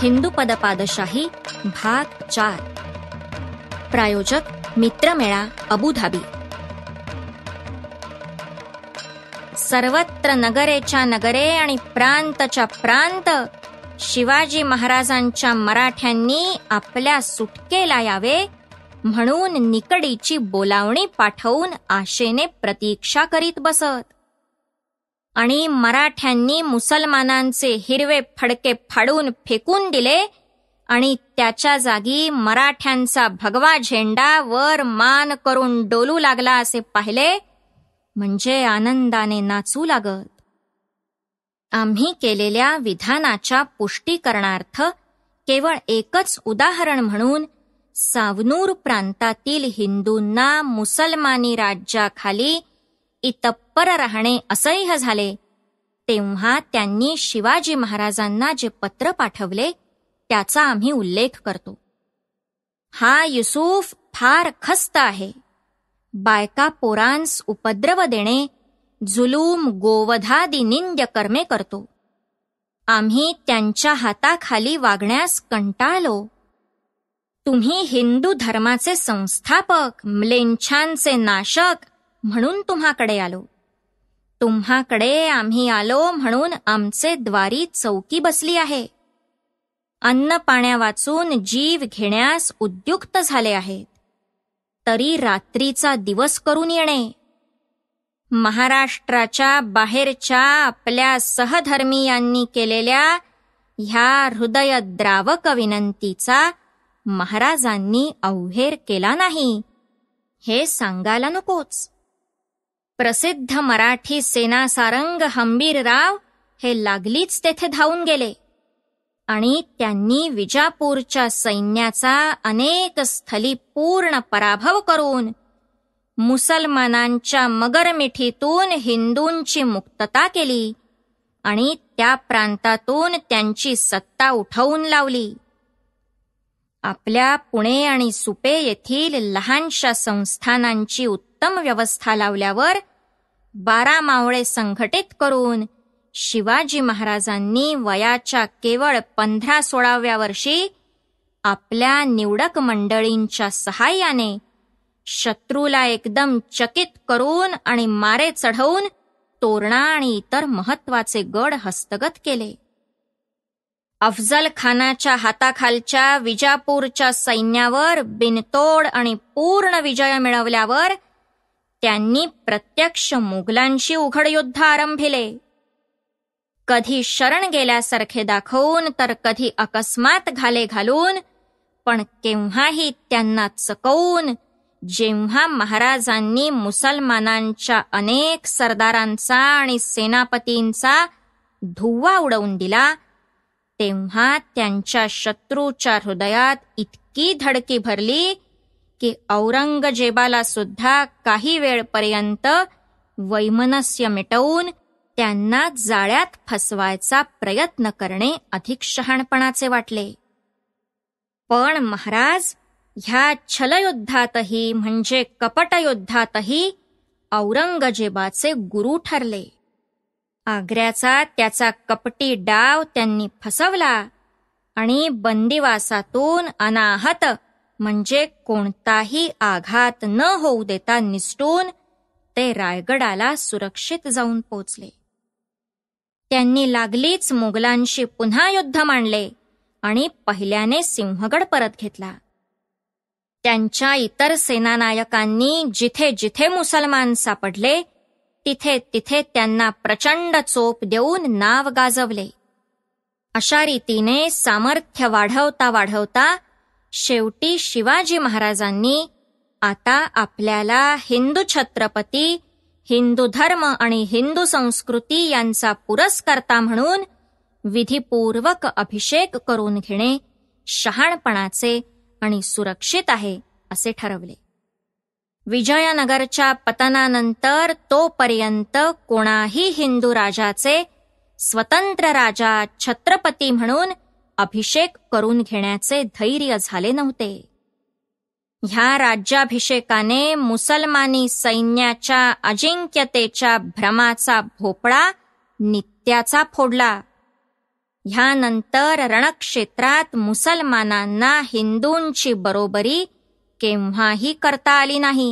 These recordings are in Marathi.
हिंदू पदपादशाही भाग चार प्रायोजक मित्रमेळा अबुधाबी सर्वत्र नगरेच्या नगरे आणि प्रांतच्या प्रांत शिवाजी महाराजांच्या मराठ्यांनी आपल्या सुटकेला यावे म्हणून निकडीची बोलावणी पाठवून आशेने प्रतीक्षा करीत बसत आणि मराठ्यांनी मुसलमानांचे हिरवे फडके फाडून फेकून दिले आणि त्याच्या जागी मराठ्यांचा भगवा झेंडा वर मान करून डोलू लागला असे पाहिले म्हणजे आनंदाने नाचू लागत आम्ही केलेल्या विधानाच्या पुष्टीकरणार्थ केवळ एकच उदाहरण म्हणून सावनूर प्रांतातील हिंदूंना मुसलमानी राज्याखाली इतप तत्पर राहणे असह्य झाले तेव्हा त्यांनी शिवाजी महाराजांना जे पत्र पाठवले त्याचा आम्ही उल्लेख करतो हा युसूफ फार खस्त आहे बायका पोरांस उपद्रव देणे जुलूम गोवधादी निंद्य कर्मे करतो आम्ही त्यांच्या हाताखाली वागण्यास कंटाळलो तुम्ही हिंदू धर्माचे संस्थापक म्लेंछांचे नाशक म्हणून तुम्हाकडे आलो तुम्हाकडे आम्ही आलो म्हणून आमचे द्वारी चौकी बसली आहे अन्न वाचून जीव घेण्यास उद्युक्त झाले आहेत तरी रात्रीचा दिवस करून येणे महाराष्ट्राच्या बाहेरच्या आपल्या सहधर्मीयांनी केलेल्या ह्या हृदयद्रावक विनंतीचा महाराजांनी अवहेर केला नाही हे सांगायला नकोच प्रसिद्ध मराठी सेना सारंग हंबीरराव हे लागलीच तेथे धावून गेले आणि त्यांनी विजापूरच्या सैन्याचा अनेक स्थली पूर्ण पराभव करून मुसलमानांच्या मगरमिठीतून हिंदूंची मुक्तता केली आणि त्या प्रांतातून त्यांची सत्ता उठवून लावली आपल्या पुणे आणि सुपे येथील लहानशा संस्थानांची उत्तम व्यवस्था लावल्यावर बारा मावळे संघटित करून शिवाजी महाराजांनी वयाच्या केवळ पंधरा सोळाव्या वर्षी आपल्या निवडक मंडळींच्या सहाय्याने शत्रूला एकदम चकित करून आणि मारे चढवून तोरणा आणि इतर महत्वाचे गड हस्तगत केले अफजल खानाच्या हाताखालच्या विजापूरच्या सैन्यावर बिनतोड आणि पूर्ण विजय मिळवल्यावर त्यांनी प्रत्यक्ष मुघलांशी उघड युद्ध आरंभिले कधी शरण गेल्यासारखे दाखवून तर कधी अकस्मात घाले घालून पण केव्हाही त्यांना चकवून जेव्हा महाराजांनी मुसलमानांच्या अनेक सरदारांचा आणि सेनापतींचा धुव्वा उडवून दिला तेव्हा त्यांच्या शत्रूच्या हृदयात इतकी धडकी भरली की औरंगजेबाला सुद्धा काही वेळपर्यंत वैमनस्य मिटवून त्यांना जाळ्यात फसवायचा प्रयत्न करणे अधिक शहाणपणाचे वाटले पण महाराज ह्या छलयुद्धातही म्हणजे कपटयुद्धातही औरंगजेबाचे गुरु ठरले आग्र्याचा त्याचा कपटी डाव त्यांनी फसवला आणि बंदिवासातून अनाहत म्हणजे कोणताही आघात न होऊ देता निसटून ते रायगडाला सुरक्षित जाऊन पोचले त्यांनी लागलीच मुघलांशी पुन्हा युद्ध मांडले आणि पहिल्याने सिंहगड परत घेतला त्यांच्या इतर सेनानायकांनी जिथे जिथे मुसलमान सापडले तिथे तिथे त्यांना प्रचंड चोप देऊन नाव गाजवले अशा रीतीने सामर्थ्य वाढवता वाढवता शेवटी शिवाजी महाराजांनी आता आपल्याला हिंदू छत्रपती हिंदू धर्म आणि हिंदू संस्कृती यांचा पुरस्कर्ता म्हणून विधीपूर्वक अभिषेक करून घेणे शहाणपणाचे आणि सुरक्षित आहे असे ठरवले विजयनगरच्या पतनानंतर तोपर्यंत कोणाही हिंदू राजाचे स्वतंत्र राजा छत्रपती म्हणून अभिषेक करून घेण्याचे धैर्य झाले नव्हते ह्या राज्याभिषेकाने मुसलमानी सैन्याच्या अजिंक्यतेच्या भ्रमाचा भोपळा नित्याचा फोडला ह्यानंतर रणक्षेत्रात मुसलमानांना हिंदूंची बरोबरी केव्हाही करता आली नाही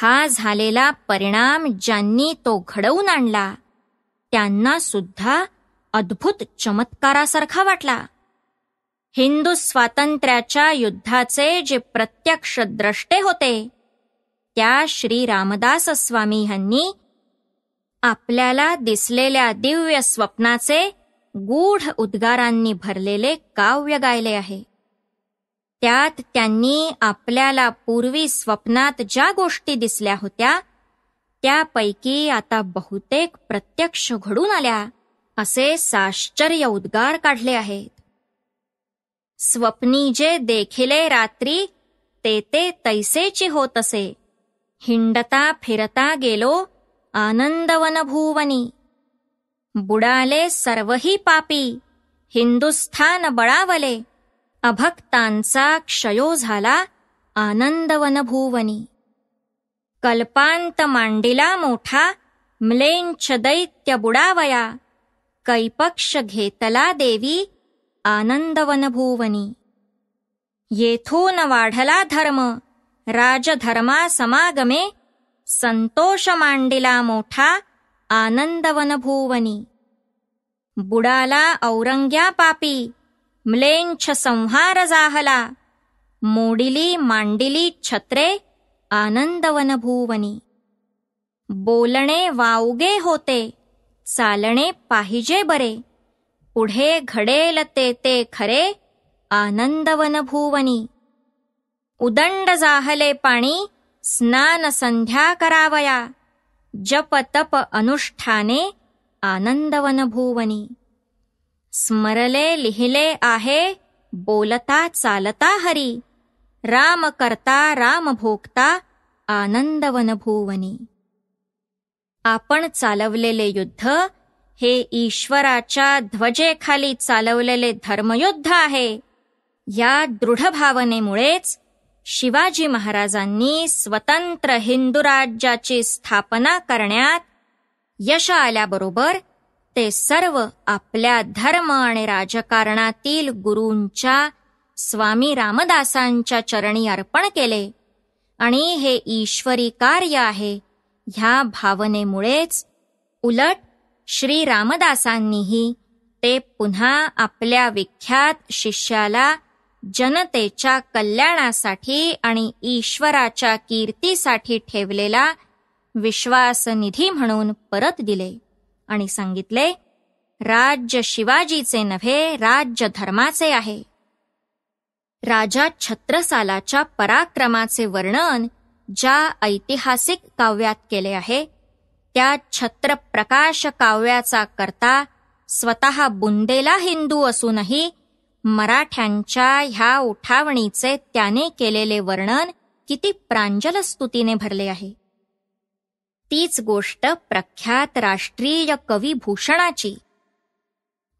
हा झालेला परिणाम ज्यांनी तो घडवून आणला त्यांना सुद्धा अद्भुत चमत्कारासारखा वाटला हिंदू स्वातंत्र्याच्या युद्धाचे जे प्रत्यक्ष द्रष्टे होते त्या श्री रामदास स्वामी यांनी आपल्याला दिसलेल्या दिव्य स्वप्नाचे गूढ उद्गारांनी भरलेले काव्य गायले आहे त्यात त्यांनी आपल्याला पूर्वी स्वप्नात ज्या गोष्टी दिसल्या होत्या त्यापैकी आता बहुतेक प्रत्यक्ष घडून आल्या असे साश्चर्य उद्गार काढले आहेत स्वप्नी जे देखिले रात्री ते ते तैसेची होत असे हिंडता फिरता गेलो आनंदवन भुवनी बुडाले सर्वही पापी हिंदुस्थान बळावले अभक्तांचा क्षयो झाला आनंदवन भुवनी कल्पांत मांडिला मोठा म्लेंछ दैत्य बुडावया कैपक्ष घेतला देवी आनंदवन भुवनी येथून वाढला धर्म राजधर्मा समागमे संतोष मांडिला मोठा आनंदवन भुवनी बुडाला औरंग्या पापी म्लेंछ संहार जाहला मोडिली मांडिली छत्रे आनंदवन भुवनी बोलणे वावगे होते चालणे पाहिजे बरे पुढे घडेल ते ते खरे आनंदवन भुवनी उदंड जाहले पाणी स्नान संध्या करावया जप तप अनुष्ठाने आनंदवन भुवनी स्मरले लिहिले आहे बोलता चालता हरी राम करता राम भोगता आनंदवन भुवनी आपण चालवलेले युद्ध हे ईश्वराच्या ध्वजेखाली चालवलेले धर्मयुद्ध आहे या दृढ भावनेमुळेच शिवाजी महाराजांनी स्वतंत्र हिंदू राज्याची स्थापना करण्यात यश आल्याबरोबर ते सर्व आपल्या धर्म आणि राजकारणातील गुरूंच्या स्वामी रामदासांच्या चरणी अर्पण केले आणि हे ईश्वरी कार्य आहे ह्या भावनेमुळेच उलट श्री रामदासांनीही ते पुन्हा आपल्या विख्यात शिष्याला जनतेच्या कल्याणासाठी आणि ईश्वराच्या कीर्तीसाठी ठेवलेला विश्वासनिधी म्हणून परत दिले आणि सांगितले राज्य शिवाजीचे नव्हे राज्य धर्माचे आहे राजा छत्रसालाच्या पराक्रमाचे वर्णन ज्या ऐतिहासिक काव्यात केले आहे त्या छत्रप्रकाश काव्याचा करता स्वतः बुंदेला हिंदू असूनही मराठ्यांच्या ह्या उठावणीचे त्याने केलेले वर्णन किती प्रांजल स्तुतीने भरले आहे तीच गोष्ट प्रख्यात राष्ट्रीय कवी भूषणाची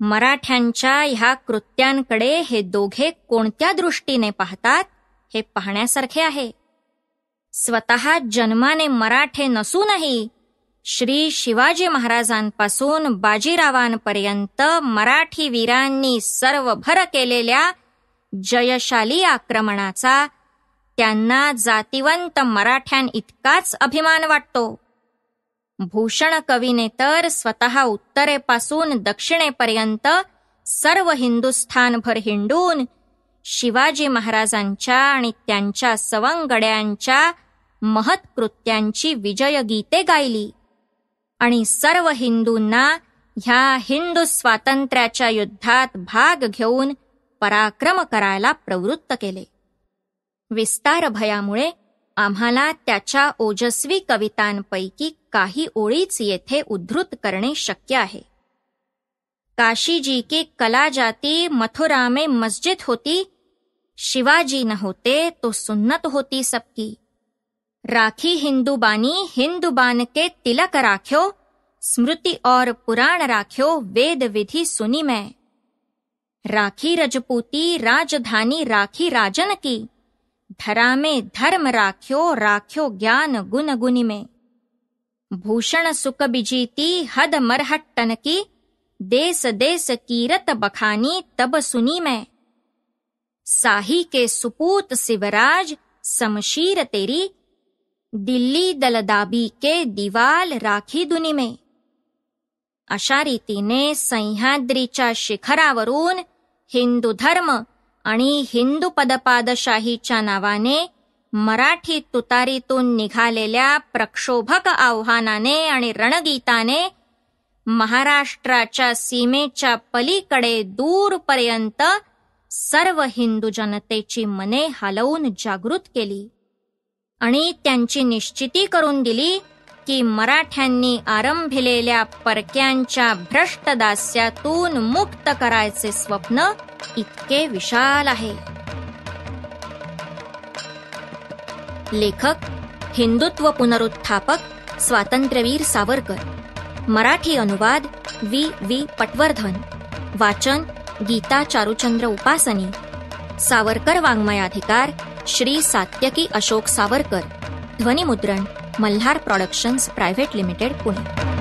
मराठ्यांच्या ह्या कृत्यांकडे हे दोघे कोणत्या दृष्टीने पाहतात हे पाहण्यासारखे आहे स्वत जन्माने मराठे नसूनही श्री शिवाजी महाराजांपासून बाजीरावांपर्यंत मराठी वीरांनी सर्वभर केलेल्या जयशाली आक्रमणाचा त्यांना जातिवंत मराठ्यांइतकाच अभिमान वाटतो भूषण कवीने तर स्वतः उत्तरेपासून दक्षिणेपर्यंत सर्व हिंदुस्थानभर हिंडून शिवाजी महाराजांच्या आणि त्यांच्या सवंगड्यांच्या महत्कृत्यांची विजय गीते गायली आणि सर्व हिंदूंना ह्या हिंदू स्वातंत्र्याच्या युद्धात भाग घेऊन पराक्रम करायला प्रवृत्त केले विस्तार भयामुळे आम्हाला त्याच्या ओजस्वी कवितांपैकी काही ओळीच येथे उद्धृत करणे शक्य आहे काशीजी की कला जाती मथुरा में मस्जिद होती शिवाजी न होते तो सुन्नत होती सबकी राखी हिंदू बानी हिंदू बान के तिलक राख्यो स्मृति और पुराण राख्यो वेद विधि सुनी मैं राखी रजपूती राजधानी राखी राजन की धरा में धर्म राख्यो राख्यो ज्ञान गुन गुनि में भूषण सुख बिजीती हद मरहट्टन की देश देश कीरत बखानी तब सुनी मैं साही के सुपूत शिवराज समशीर तेरी दिल्ली दलदाबी के दिवाल राखी दुनी में अशा रीतीने सह्याद्रीच्या शिखरावरून हिंदू धर्म आणि हिंदू पदपादशाहीच्या नावाने मराठी तुतारीतून निघालेल्या प्रक्षोभक आव्हानाने आणि रणगीताने महाराष्ट्राच्या सीमेच्या पलीकडे दूरपर्यंत सर्व हिंदू जनतेची मने हलवून जागृत केली आणि त्यांची निश्चिती करून दिली की मराठ्यांनी आरंभिलेल्या परक्यांच्या भ्रष्ट दास्यातून मुक्त करायचे स्वप्न इतके विशाल आहे लेखक हिंदुत्व पुनरुत्थापक स्वातंत्र्यवीर सावरकर मराठी अनुवाद वी वी पटवर्धन वाचन गीता चारुचंद्र उपासनी सावरकर वाङ्मयाधिकार श्री सात्यकी अशोक सावरकर ध्वनिमुद्रण Malhar productions private limited Pune